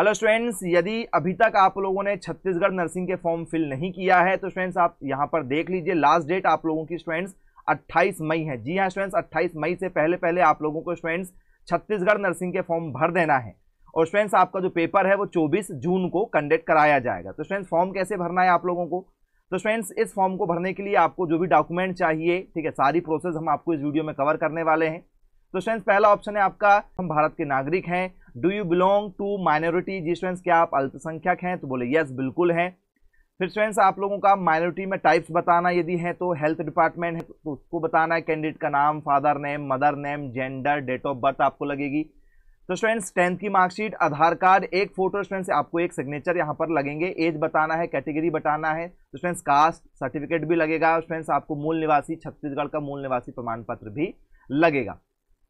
hello students यदि अभी तक आप लोगों ने छत्तीसगढ़ नर्सिंग के फॉर्म फिल नहीं किया है तो स्टूडेंट्स आप यहाँ पर देख लीजिए लास्ट डेट आप लोगों की स्टूडेंट्स 28 मई है जी हाँ स्टूडेंट्स 28 मई से पहले पहले आप लोगों को स्टूडेंट्स छत्तीसगढ़ नर्सिंग के फॉर्म भर देना है और स्टूडेंट्स आपका जो पेपर है वो चौबीस जून को कंडक्ट कराया जाएगा तो स्टूडेंट्स फॉर्म कैसे भरना है आप लोगों को तो स्टूडेंट्स इस फॉर्म को भरने के लिए आपको जो भी डॉक्यूमेंट चाहिए ठीक है सारी प्रोसेस हम आपको इस वीडियो में कवर करने वाले हैं तो स्टूडेंट्स पहला ऑप्शन है आपका हम भारत के नागरिक हैं do you belong to minority जी स्टूडेंट्स क्या आप अल्पसंख्यक हैं तो बोले यस बिल्कुल हैं फिर स्टूडेंट्स आप लोगों का माइनॉरिटी में टाइप्स बताना यदि है तो हेल्थ डिपार्टमेंट है तो उसको बताना है कैंडिडेट का नाम father name mother name gender date of birth आपको लगेगी तो स्टूडेंट्स टेंथ की मार्कशीट आधार कार्ड एक फोटो स्टूडेंट्स आपको एक सिग्नेचर यहाँ पर लगेंगे एज बताना है कैटेगरी बताना है तो स्टूडेंट्स कास्ट सर्टिफिकेट भी लगेगा स्टूडेंट्स आपको मूल निवासी छत्तीसगढ़ का मूल निवासी प्रमाण पत्र भी लगेगा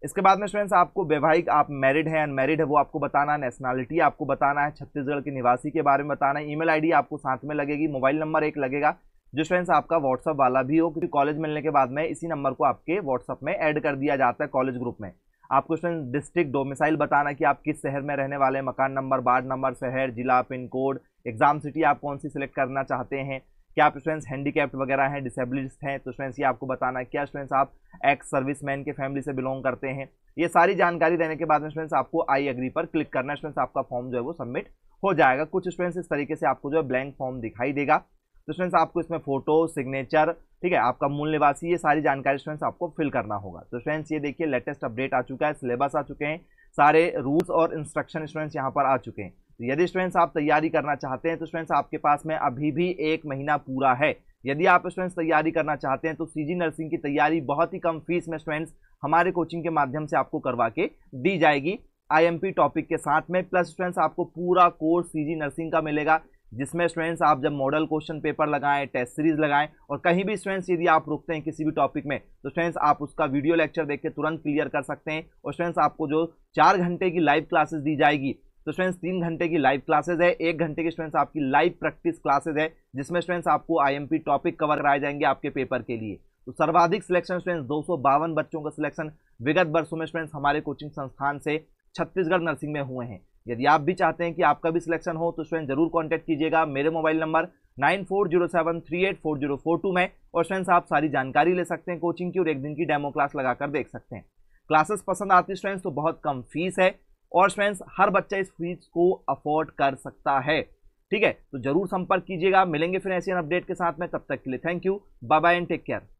इसके बाद में स्टूडेंट्स आपको वैवाहिक आप मैरिड है अनमेरिड है वो आपको बताना है नेशनलिटी आपको बताना है छत्तीसगढ़ के निवासी के बारे में बताना है ईमेल आईडी आपको साथ में लगेगी मोबाइल नंबर एक लगेगा जो फ्रेंड्स आपका व्हाट्सअप वाला भी हो क्योंकि कॉलेज मिलने के बाद में इसी नंबर को आपके व्हाट्सअप में एड कर दिया जाता है कॉलेज ग्रुप में आपको फ्रेंड्स डिस्ट्रिक्ट डोमिसाइल बताना कि आप किस शहर में रहने वाले मकान नंबर वार्ड नंबर शहर जिला पिन कोड एग्जाम सिटी आप कौन सी सिलेक्ट करना चाहते हैं क्या आप स्टूडेंट्स हैंडीकैप्ड वगैरह हैं डिसेबल्ड हैं तो स्टूडेंट्स ये आपको बताना है क्या स्टूडेंट्स आप एक्स सर्विस मैन के फैमिली से बिलोंग करते हैं ये सारी जानकारी देने के बाद में स्टूडेंट्स आपको आई एग्री पर क्लिक करना है स्टूडेंट्स आपका फॉर्म जो है वो सबमिट हो जाएगा कुछ स्टूडेंट्स इस तरीके से आपको जो है ब्लैंक फॉर्म दिखाई देगा तो स्टूडेंट्स आपको इसमें फोटो सिग्नेचर ठीक है आपका मूल निवासी ये सारी जानकारी स्टूडेंट्स आपको फिल करना होगा तो स्टूडेंट्स ये देखिए लेटेस्ट अपडेट आ चुका है सिलेबस आ चुके हैं सारे रूल्स और इंस्ट्रक्शन स्टूडेंट्स यहाँ पर आ चुके हैं तो यदि स्टूडेंट्स आप तैयारी करना चाहते हैं तो स्टूडेंट्स आपके पास में अभी भी एक महीना पूरा है यदि आप स्टूडेंट्स तैयारी करना चाहते हैं तो सीजी नर्सिंग की तैयारी बहुत ही कम फीस में स्टूडेंट्स हमारे कोचिंग के माध्यम से आपको करवा के दी जाएगी आईएमपी टॉपिक के साथ में प्लस स्टूडेंट्स आपको पूरा कोर्स सीजी नर्सिंग का मिलेगा जिसमें स्टूडेंट्स आप जब मॉडल क्वेश्चन पेपर लगाएं टेस्ट सीरीज लगाएं और कहीं भी स्टूडेंट्स यदि आप रुकते हैं किसी भी टॉपिक में तो स्टूडेंट्स आप उसका वीडियो लेक्चर देख के तुरंत क्लियर कर सकते हैं और स्टूडेंट्स आपको जो चार घंटे की लाइव क्लासेस दी जाएगी तो स्टूडेंट्स तीन घंटे की लाइव क्लासेज है एक घंटे की स्टूडेंट्स आपकी लाइव प्रैक्टिस क्लासेज है जिसमें स्टूडेंट्स आपको आईएमपी टॉपिक कवर कराए जाएंगे आपके पेपर के लिए तो सर्वाधिक सिलेक्शन स्टूडेंट्स दो बच्चों का सिलेक्शन विगत वर्षों में स्टूडेंट्स हमारे कोचिंग संस्थान से छत्तीसगढ़ नर्सिंग में हुए हैं यदि आप भी चाहते हैं कि आपका भी सिलेक्शन हो तो स्टूडेंट जरूर कॉन्टैक्ट कीजिएगा मेरे mobile number nine four zero seven three eight four zero four two में और स्टूडेंट्स आप सारी जानकारी ले सकते हैं कोचिंग की और एक दिन की डेमो क्लास लगाकर देख सकते हैं क्लासेस पसंद आती स्टूडेंट्स तो बहुत कम फीस है और फ्रेंड्स हर बच्चा इस फीस को अफोर्ड कर सकता है ठीक है तो जरूर संपर्क कीजिएगा मिलेंगे फिर ऐसी अपडेट के साथ में तब तक के लिए thank you bye bye and take care